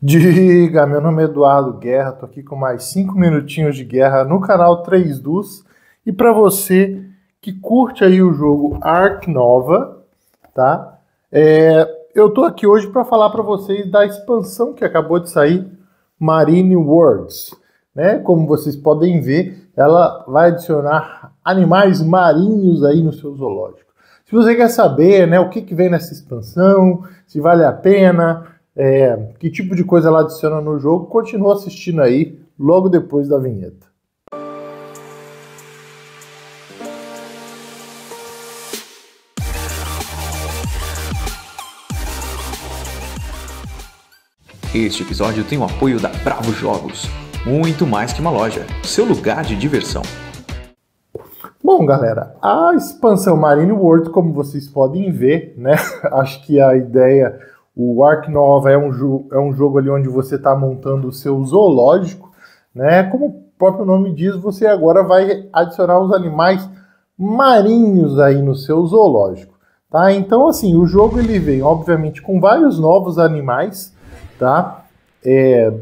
Diga, meu nome é Eduardo Guerra, tô aqui com mais 5 minutinhos de guerra no canal 3 Dus. E para você que curte aí o jogo Ark Nova, tá? É, eu tô aqui hoje para falar para vocês da expansão que acabou de sair, Marine Worlds, né? Como vocês podem ver, ela vai adicionar animais marinhos aí no seu zoológico. Se você quer saber, né, o que, que vem nessa expansão, se vale a pena, é, que tipo de coisa ela adiciona no jogo, continua assistindo aí logo depois da vinheta. Este episódio tem o apoio da Bravo Jogos, muito mais que uma loja, seu lugar de diversão. Bom, galera, a expansão Marine World, como vocês podem ver, né? Acho que a ideia o Ark Nova é um, é um jogo ali onde você está montando o seu zoológico, né? Como o próprio nome diz, você agora vai adicionar os animais marinhos aí no seu zoológico, tá? Então, assim, o jogo ele vem, obviamente, com vários novos animais, tá? É,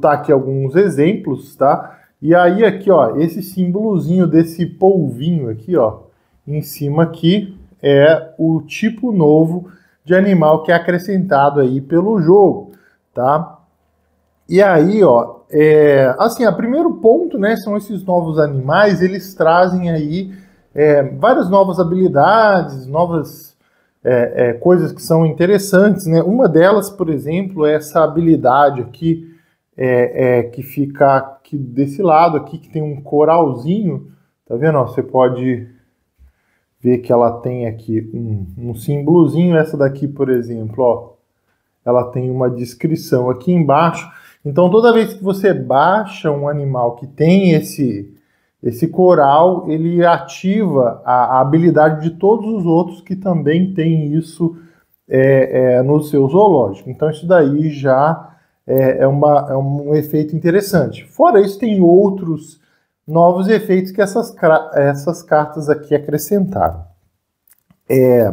tá aqui alguns exemplos, tá? E aí aqui, ó, esse símbolozinho desse polvinho aqui, ó, em cima aqui é o tipo novo de animal que é acrescentado aí pelo jogo, tá? E aí, ó, é, assim, a primeiro ponto, né, são esses novos animais, eles trazem aí é, várias novas habilidades, novas é, é coisas que são interessantes, né? Uma delas, por exemplo, é essa habilidade aqui, é, é, que fica aqui desse lado aqui, que tem um coralzinho, tá vendo? Ó, você pode ver que ela tem aqui um, um símbolozinho, essa daqui, por exemplo, ó, ela tem uma descrição aqui embaixo. Então, toda vez que você baixa um animal que tem esse, esse coral, ele ativa a, a habilidade de todos os outros que também tem isso é, é, no seu zoológico. Então, isso daí já é, é, uma, é um efeito interessante. Fora isso, tem outros novos efeitos que essas, essas cartas aqui acrescentaram. É,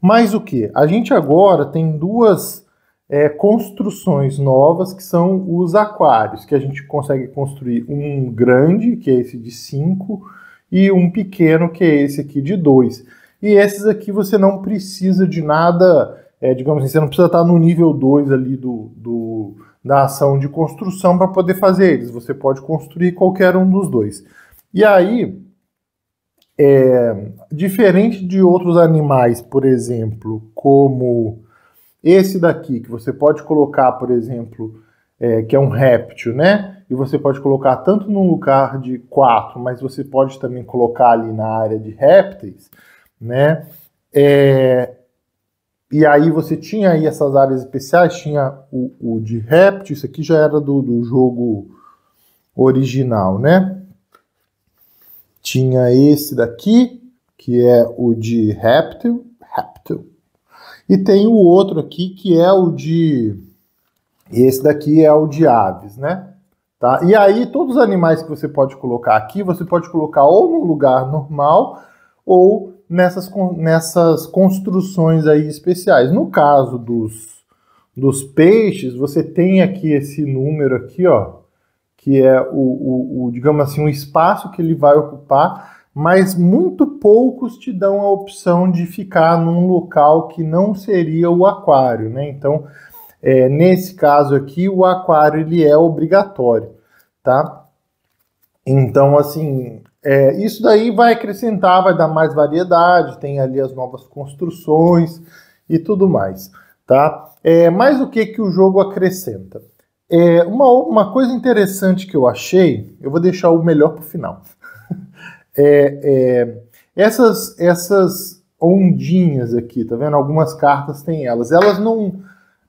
mais o que? A gente agora tem duas é, construções novas que são os aquários, que a gente consegue construir um grande, que é esse de 5, e um pequeno, que é esse aqui de 2. E esses aqui você não precisa de nada, é, digamos assim, você não precisa estar no nível 2 ali do, do da ação de construção para poder fazer eles. Você pode construir qualquer um dos dois. E aí, é, diferente de outros animais, por exemplo, como esse daqui, que você pode colocar, por exemplo, é, que é um réptil, né? E você pode colocar tanto num lugar de quatro, mas você pode também colocar ali na área de répteis, né? É, e aí você tinha aí essas áreas especiais, tinha o, o de réptil isso aqui já era do, do jogo original, né? Tinha esse daqui, que é o de Reptil, réptil E tem o outro aqui, que é o de... Esse daqui é o de aves, né? Tá? E aí, todos os animais que você pode colocar aqui, você pode colocar ou no lugar normal ou nessas, nessas construções aí especiais. No caso dos, dos peixes, você tem aqui esse número aqui, ó, que é o, o, o digamos assim, o espaço que ele vai ocupar, mas muito poucos te dão a opção de ficar num local que não seria o aquário, né? Então, é, nesse caso aqui, o aquário ele é obrigatório, tá? Então, assim, é, isso daí vai acrescentar, vai dar mais variedade, tem ali as novas construções e tudo mais, tá? É, mas o que, que o jogo acrescenta? É, uma, uma coisa interessante que eu achei, eu vou deixar o melhor para o final. É, é, essas, essas ondinhas aqui, tá vendo? Algumas cartas têm elas. Elas não,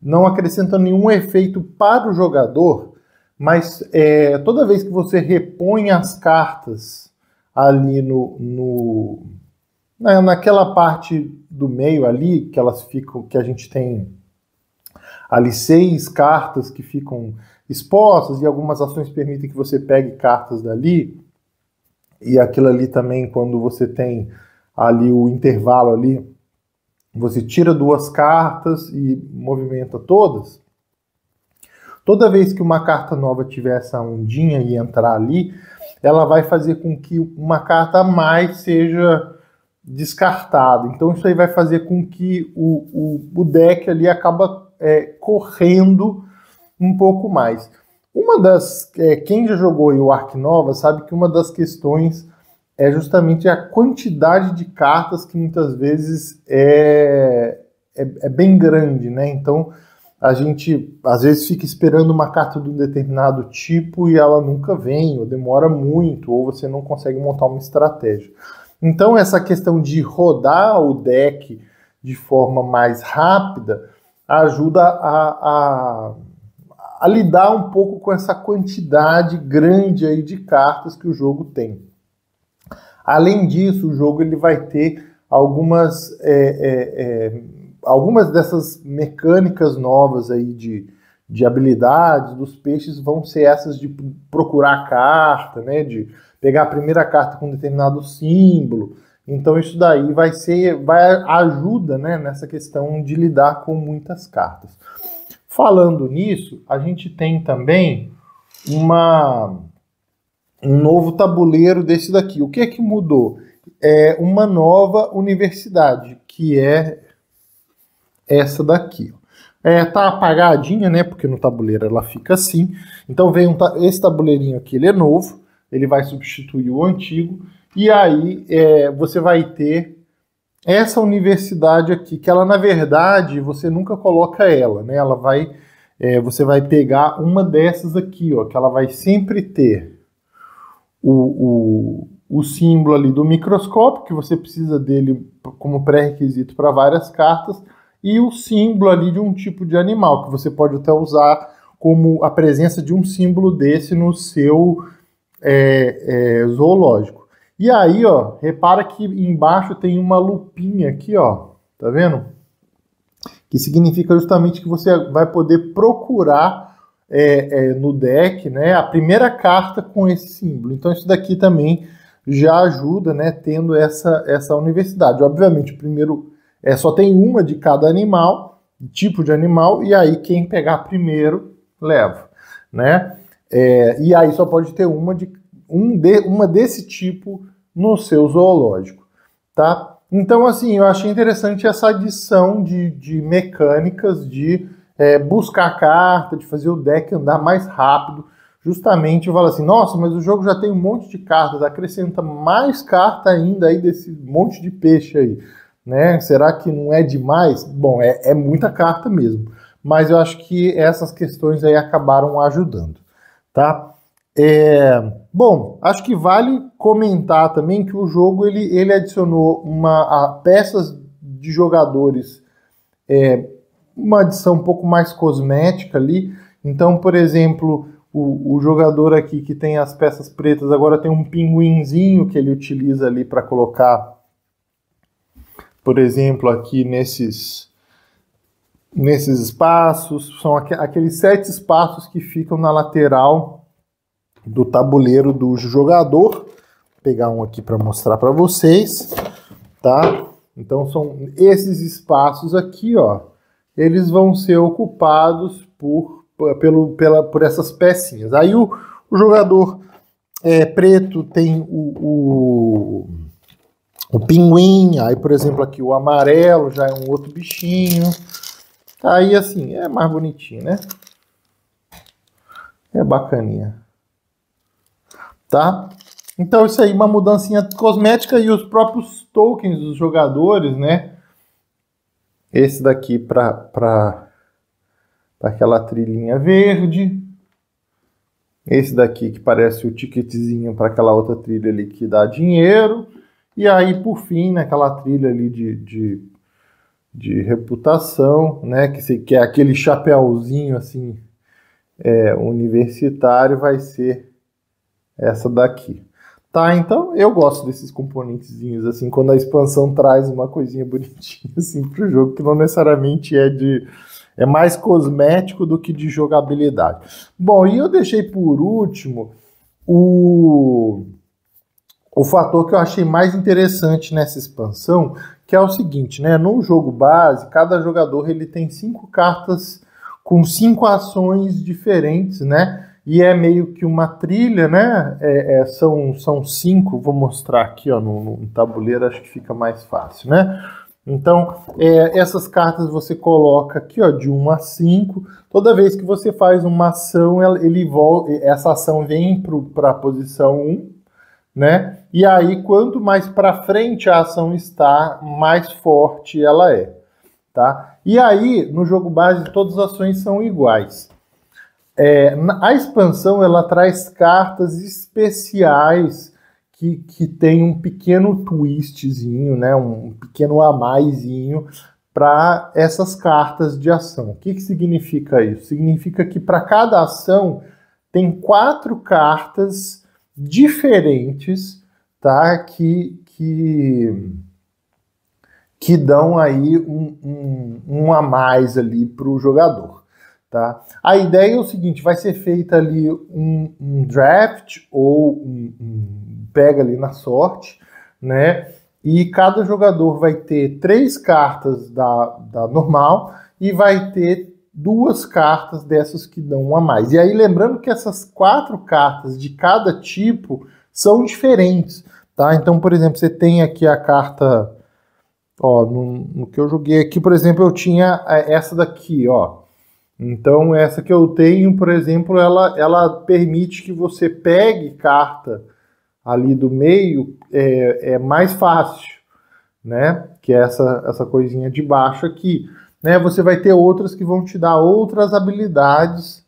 não acrescentam nenhum efeito para o jogador, mas é, toda vez que você repõe as cartas ali no, no na, né, naquela parte do meio ali que elas ficam, que a gente tem ali seis cartas que ficam expostas e algumas ações permitem que você pegue cartas dali. E aquilo ali também, quando você tem ali o intervalo ali, você tira duas cartas e movimenta todas. Toda vez que uma carta nova tiver essa ondinha e entrar ali, ela vai fazer com que uma carta a mais seja descartada. Então isso aí vai fazer com que o, o, o deck ali acaba é, correndo um pouco mais. Uma das. É, quem já jogou o Ark Nova sabe que uma das questões é justamente a quantidade de cartas que muitas vezes é, é, é bem grande, né? Então a gente às vezes fica esperando uma carta de um determinado tipo e ela nunca vem, ou demora muito, ou você não consegue montar uma estratégia. Então, essa questão de rodar o deck de forma mais rápida ajuda a, a, a lidar um pouco com essa quantidade grande aí de cartas que o jogo tem. Além disso, o jogo ele vai ter algumas é, é, é, algumas dessas mecânicas novas aí de, de habilidades dos peixes vão ser essas de procurar a carta, né? De pegar a primeira carta com determinado símbolo. Então isso daí vai ser, vai ajuda, né, nessa questão de lidar com muitas cartas. Falando nisso, a gente tem também uma um novo tabuleiro desse daqui. O que é que mudou? É uma nova universidade, que é essa daqui. É, tá apagadinha, né? Porque no tabuleiro ela fica assim. Então vem um ta esse tabuleirinho aqui, ele é novo, ele vai substituir o antigo. E aí é, você vai ter essa universidade aqui, que ela na verdade você nunca coloca ela, né? Ela vai, é, você vai pegar uma dessas aqui, ó, que ela vai sempre ter o, o, o símbolo ali do microscópio, que você precisa dele como pré-requisito para várias cartas e o símbolo ali de um tipo de animal, que você pode até usar como a presença de um símbolo desse no seu é, é, zoológico. E aí, ó, repara que embaixo tem uma lupinha aqui, ó, tá vendo? Que significa justamente que você vai poder procurar é, é no deck, né, a primeira carta com esse símbolo. Então isso daqui também já ajuda, né, tendo essa essa universidade. Obviamente, o primeiro é, só tem uma de cada animal, tipo de animal, e aí quem pegar primeiro leva, né? É, e aí só pode ter uma, de, um de, uma desse tipo no seu zoológico, tá? Então, assim, eu achei interessante essa adição de, de mecânicas de é, buscar a carta, de fazer o deck andar mais rápido, justamente eu falo assim, nossa, mas o jogo já tem um monte de cartas, acrescenta mais carta ainda aí desse monte de peixe aí né? Será que não é demais? Bom, é, é muita carta mesmo, mas eu acho que essas questões aí acabaram ajudando, tá? É, bom, acho que vale comentar também que o jogo ele, ele adicionou uma peças de jogadores, é, uma adição um pouco mais cosmética ali. Então, por exemplo, o, o, jogador aqui que tem as peças pretas agora tem um pinguinzinho que ele utiliza ali para colocar por exemplo, aqui nesses, nesses espaços, são aqu aqueles sete espaços que ficam na lateral do tabuleiro do jogador. Vou pegar um aqui para mostrar para vocês, tá? Então são esses espaços aqui, ó, eles vão ser ocupados por, pelo, pela, por essas pecinhas. Aí o, o jogador é, preto tem o, o o pinguim, aí por exemplo aqui o amarelo já é um outro bichinho. Aí assim, é mais bonitinho, né? É bacaninha. Tá? Então isso aí, uma mudancinha cosmética e os próprios tokens dos jogadores, né? Esse daqui para aquela trilhinha verde. Esse daqui que parece o ticketzinho para aquela outra trilha ali que dá dinheiro. E aí, por fim, naquela trilha ali de, de, de reputação, né, que, se, que é aquele chapéuzinho assim, é, universitário, vai ser essa daqui. Tá, então eu gosto desses componentezinhos, assim, quando a expansão traz uma coisinha bonitinha assim, para o jogo, que não necessariamente é de. É mais cosmético do que de jogabilidade. Bom, e eu deixei por último o o fator que eu achei mais interessante nessa expansão, que é o seguinte, né? No jogo base, cada jogador ele tem cinco cartas com cinco ações diferentes, né? E é meio que uma trilha, né? É, é, são, são cinco, vou mostrar aqui ó, no, no, tabuleiro, acho que fica mais fácil, né? Então, é, essas cartas você coloca aqui, ó, de 1 a 5. Toda vez que você faz uma ação, ele volta, essa ação vem para a posição 1, né? E aí, quanto mais para frente a ação está, mais forte ela é, tá? E aí, no jogo base, todas as ações são iguais. É, a expansão ela traz cartas especiais que, que tem um pequeno twistzinho, né? Um pequeno a maisinho para essas cartas de ação. O que, que significa isso? Significa que para cada ação tem quatro cartas diferentes, tá? Que, que, que dão aí um, um, um a mais ali para o jogador. Tá? A ideia é o seguinte: vai ser feita ali um, um draft ou um, um, pega ali na sorte, né? E cada jogador vai ter três cartas da, da normal e vai ter duas cartas dessas que dão uma a mais. E aí, lembrando que essas quatro cartas de cada tipo são diferentes, tá? Então, por exemplo, você tem aqui a carta, ó, no, no que eu joguei aqui, por exemplo, eu tinha é, essa daqui, ó. Então, essa que eu tenho, por exemplo, ela, ela permite que você pegue carta ali do meio, é, é mais fácil, né? Que é essa, essa coisinha de baixo aqui né, você vai ter outras que vão te dar outras habilidades.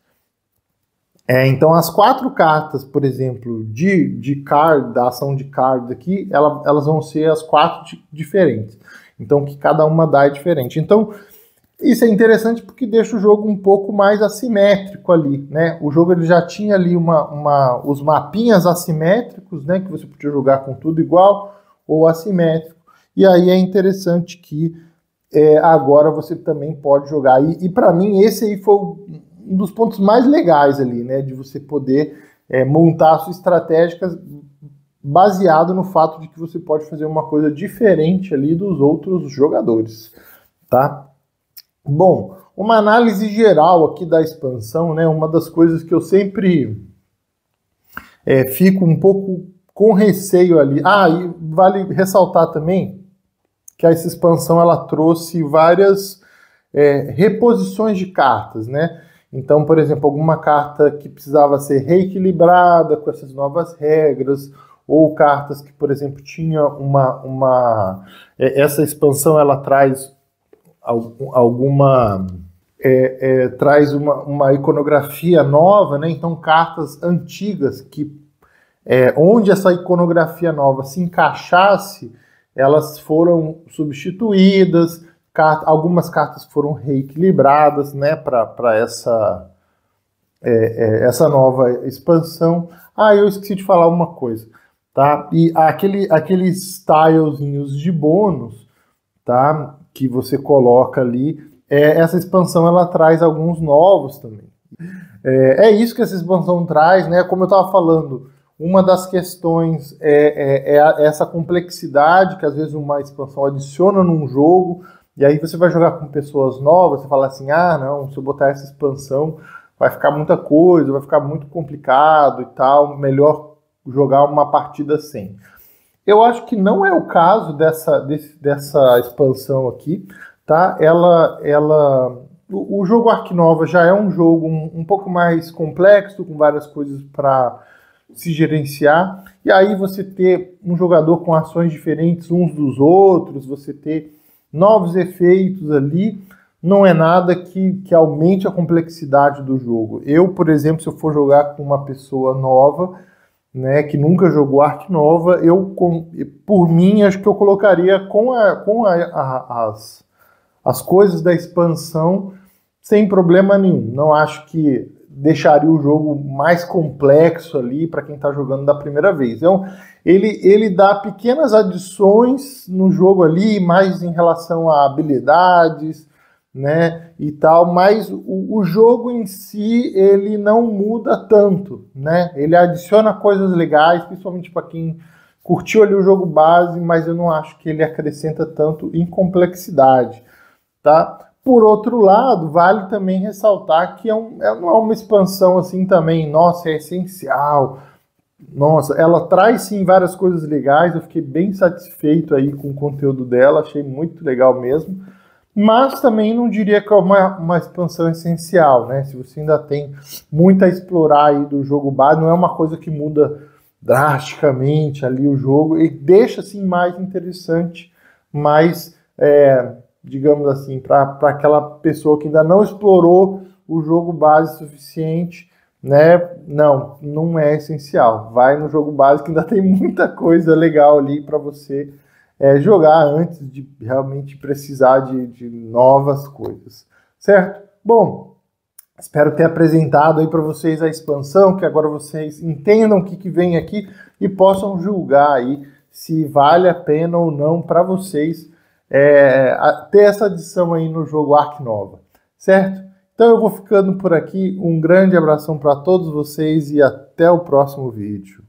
É, então, as quatro cartas, por exemplo, de, de card, da ação de card aqui, ela, elas vão ser as quatro diferentes. Então, que cada uma dá é diferente. Então, isso é interessante porque deixa o jogo um pouco mais assimétrico ali, né? O jogo ele já tinha ali uma, uma, os mapinhas assimétricos, né? Que você podia jogar com tudo igual ou assimétrico. E aí é interessante que é, agora você também pode jogar. E, e para mim, esse aí foi um dos pontos mais legais ali, né? De você poder é, montar a sua estratégia baseado no fato de que você pode fazer uma coisa diferente ali dos outros jogadores, tá? Bom, uma análise geral aqui da expansão, né? Uma das coisas que eu sempre é, fico um pouco com receio ali. Ah, e vale ressaltar também que essa expansão ela trouxe várias é, reposições de cartas, né? Então, por exemplo, alguma carta que precisava ser reequilibrada com essas novas regras, ou cartas que, por exemplo, tinha uma, uma é, essa expansão ela traz alguma é, é, traz uma, uma iconografia nova, né? Então cartas antigas que é, onde essa iconografia nova se encaixasse elas foram substituídas, algumas cartas foram reequilibradas né, para essa, é, é, essa nova expansão. Ah, eu esqueci de falar uma coisa. Tá? E aquele, aqueles tilezinhos de bônus tá? que você coloca ali, é, essa expansão ela traz alguns novos também. É, é isso que essa expansão traz, né? Como eu estava falando, uma das questões é, é, é essa complexidade que às vezes uma expansão adiciona num jogo, e aí você vai jogar com pessoas novas, você fala assim, ah, não, se eu botar essa expansão vai ficar muita coisa, vai ficar muito complicado e tal, melhor jogar uma partida sem. Eu acho que não é o caso dessa, desse, dessa expansão aqui, tá? Ela, ela, o, o jogo Ark Nova já é um jogo um, um pouco mais complexo, com várias coisas para se gerenciar. E aí você ter um jogador com ações diferentes uns dos outros, você ter novos efeitos ali, não é nada que, que aumente a complexidade do jogo. Eu, por exemplo, se eu for jogar com uma pessoa nova, né, que nunca jogou arte nova, eu com, por mim acho que eu colocaria com, a, com a, a, as, as coisas da expansão sem problema nenhum. Não acho que deixaria o jogo mais complexo ali para quem está jogando da primeira vez. Então, ele, ele dá pequenas adições no jogo ali, mais em relação a habilidades, né, e tal, mas o, o jogo em si, ele não muda tanto, né, ele adiciona coisas legais, principalmente para quem curtiu ali o jogo base, mas eu não acho que ele acrescenta tanto em complexidade, tá? Por outro lado, vale também ressaltar que é um, é, não é uma expansão assim também, nossa, é essencial. Nossa, ela traz sim várias coisas legais. Eu fiquei bem satisfeito aí com o conteúdo dela, achei muito legal mesmo. Mas também não diria que é uma, uma expansão essencial, né? Se você ainda tem muito a explorar aí do jogo base, não é uma coisa que muda drasticamente ali o jogo e deixa assim mais interessante, mais é, digamos assim, para aquela pessoa que ainda não explorou o jogo base suficiente, né? Não, não é essencial. Vai no jogo base que ainda tem muita coisa legal ali para você é, jogar antes de realmente precisar de, de novas coisas, certo? Bom, Espero ter apresentado aí para vocês a expansão, que agora vocês entendam o que, que vem aqui e possam julgar aí se vale a pena ou não para vocês é, ter essa adição aí no jogo Ark Nova, certo? Então eu vou ficando por aqui. Um grande abração para todos vocês e até o próximo vídeo.